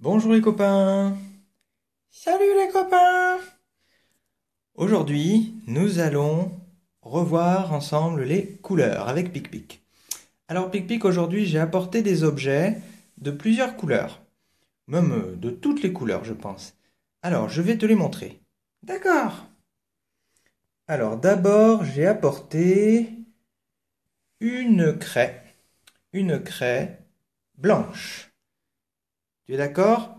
Bonjour les copains Salut les copains Aujourd'hui, nous allons revoir ensemble les couleurs avec Pic Pic. Alors Pic Pic, aujourd'hui j'ai apporté des objets plusieurs couleurs. Même euh, de toutes les couleurs, je pense. Alors, je vais te les montrer. D'accord. Alors, d'abord, j'ai apporté une craie. Une craie blanche. Tu es d'accord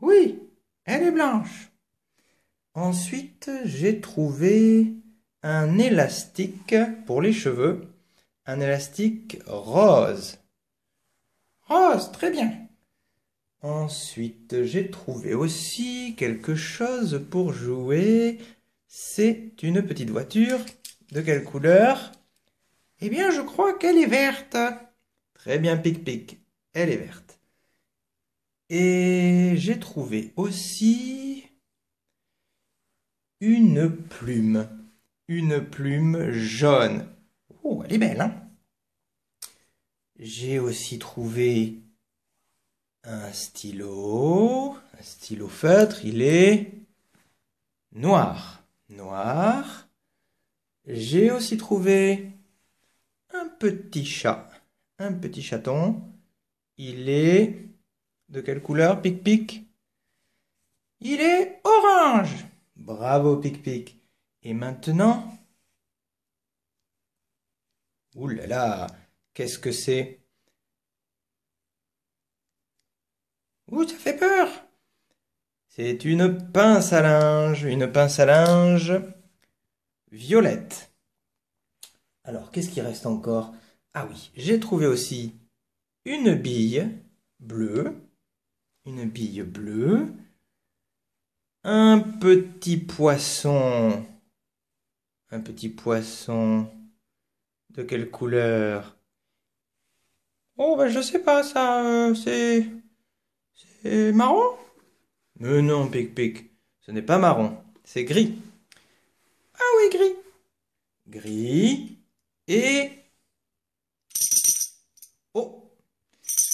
Oui, elle est blanche. Ensuite, j'ai trouvé un élastique pour les cheveux, un élastique rose c'est très bien. Ensuite, j'ai trouvé aussi quelque chose pour jouer. C'est une petite voiture. De quelle couleur Eh bien, je crois qu'elle est verte. Très bien, Pic-Pic. Elle est verte. Et j'ai trouvé aussi une plume. Une plume jaune. Oh, elle est belle, hein j'ai aussi trouvé un stylo, un stylo feutre, il est noir, noir. J'ai aussi trouvé un petit chat, un petit chaton, il est de quelle couleur, Pic Pic Il est orange. Bravo, Pic Pic. Et maintenant Ouh là là Qu'est-ce que c'est Ouh, ça fait peur C'est une pince à linge, une pince à linge violette. Alors, qu'est-ce qui reste encore Ah oui, j'ai trouvé aussi une bille bleue, une bille bleue, un petit poisson, un petit poisson de quelle couleur Oh, ben je sais pas, ça, euh, c'est. C'est marron Mais euh, non, Pic Pic, ce n'est pas marron, c'est gris. Ah oui, gris. Gris et. Oh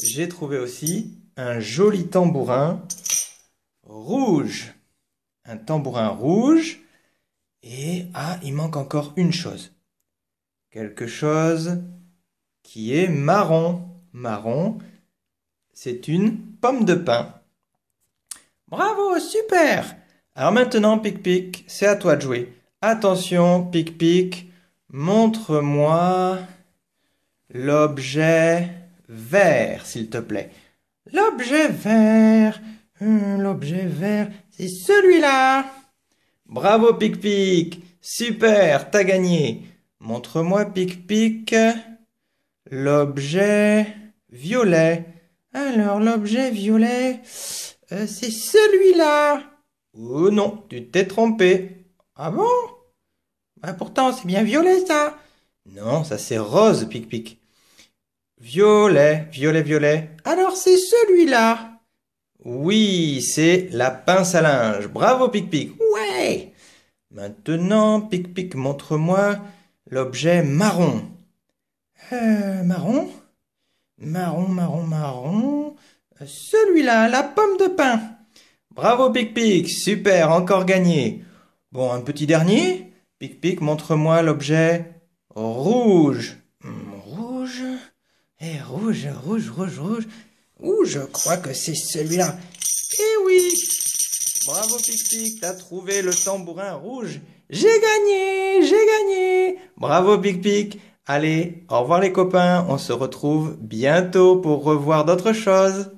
J'ai trouvé aussi un joli tambourin rouge. Un tambourin rouge. Et ah, il manque encore une chose. Quelque chose qui est marron marron. C'est une pomme de pin. Bravo, super Alors maintenant, Pic-Pic, c'est à toi de jouer. Attention, Pic-Pic, montre-moi l'objet vert, s'il te plaît. L'objet vert, euh, l'objet vert, c'est celui-là. Bravo, Pic-Pic, super, t'as gagné. Montre-moi, Pic-Pic, l'objet violet. Alors l'objet violet, euh, c'est celui-là. Oh non, tu t'es trompé. Ah bon ah, Pourtant, c'est bien violet ça. Non, ça c'est rose, pic-pic. Violet, violet, violet. Alors c'est celui-là. Oui, c'est la pince à linge. Bravo, pic-pic. Ouais. Maintenant, pic-pic, montre-moi l'objet marron. Euh, marron Marron, marron, marron. Euh, celui-là, la pomme de pin. Bravo, Pic-Pic, super, encore gagné. Bon, un petit dernier. Pic-Pic, montre-moi l'objet rouge. Hmm, rouge Et eh, rouge, rouge, rouge, rouge. Ouh, je crois que c'est celui-là. Eh oui Bravo, Pic-Pic, t'as trouvé le tambourin rouge. J'ai gagné, j'ai gagné. Bravo, Pic-Pic. Allez, au revoir les copains, on se retrouve bientôt pour revoir d'autres choses.